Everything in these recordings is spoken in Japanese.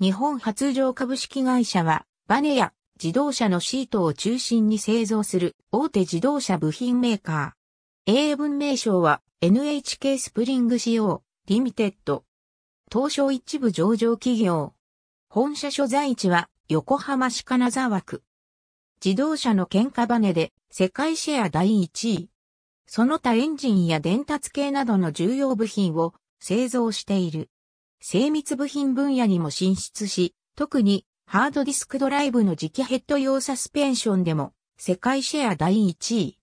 日本発情株式会社は、バネや自動車のシートを中心に製造する大手自動車部品メーカー。英文名称は NHK スプリング仕様リミテッド。東証一部上場企業。本社所在地は横浜市金沢区。自動車の喧嘩バネで世界シェア第1位。その他エンジンや伝達系などの重要部品を製造している。精密部品分野にも進出し、特にハードディスクドライブの磁気ヘッド用サスペンションでも世界シェア第1位。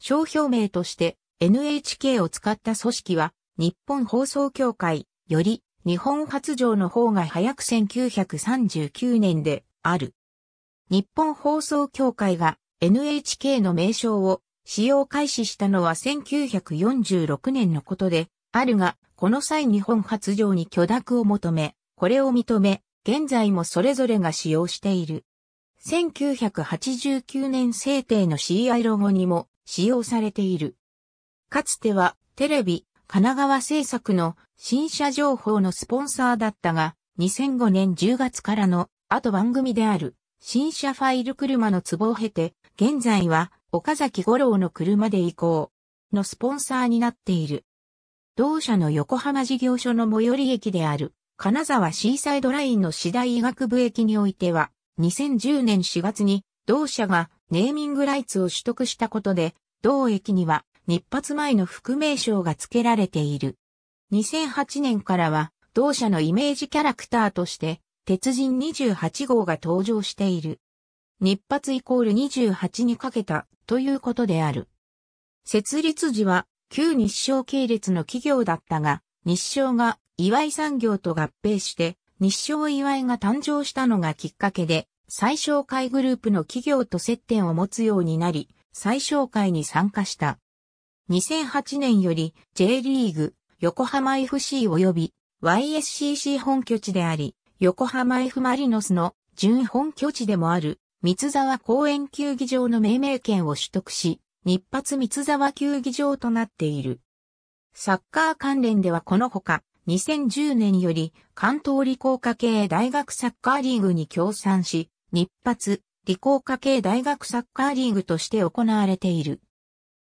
商標名として NHK を使った組織は日本放送協会より日本発情の方が早く1939年である。日本放送協会が NHK の名称を使用開始したのは1946年のことで、あるが、この際日本発情に許諾を求め、これを認め、現在もそれぞれが使用している。1989年制定の CI ロゴにも使用されている。かつてはテレビ、神奈川製作の新車情報のスポンサーだったが、2005年10月からの後番組である新車ファイル車の壺を経て、現在は岡崎五郎の車で行こう、のスポンサーになっている。同社の横浜事業所の最寄り駅である、金沢シーサイドラインの次第医学部駅においては、2010年4月に同社がネーミングライツを取得したことで、同駅には日発前の副名称が付けられている。2008年からは、同社のイメージキャラクターとして、鉄人28号が登場している。日発イコール28にかけたということである。設立時は旧日照系列の企業だったが、日照が岩井産業と合併して、日照岩井が誕生したのがきっかけで、最小会グループの企業と接点を持つようになり、最小会に参加した。2008年より J リーグ、横浜 FC 及び YSCC 本拠地であり、横浜 F マリノスの準本拠地でもある三沢公園球技場の命名権を取得し、日発三沢球技場となっている。サッカー関連ではこのほか、2010年より関東理工科系大学サッカーリーグに協賛し、日発理工科系大学サッカーリーグとして行われている。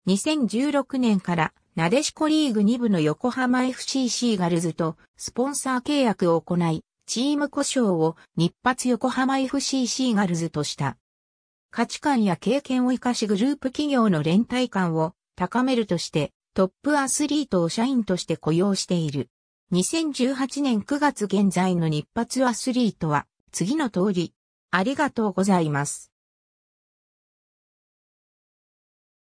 2016年からなでしこリーグ2部の横浜 FC c ガルズとスポンサー契約を行い、チーム故障を日発横浜 FC c ガルズとした。価値観や経験を生かしグループ企業の連帯感を高めるとしてトップアスリートを社員として雇用している。2018年9月現在の日発アスリートは次の通り。ありがとうございます。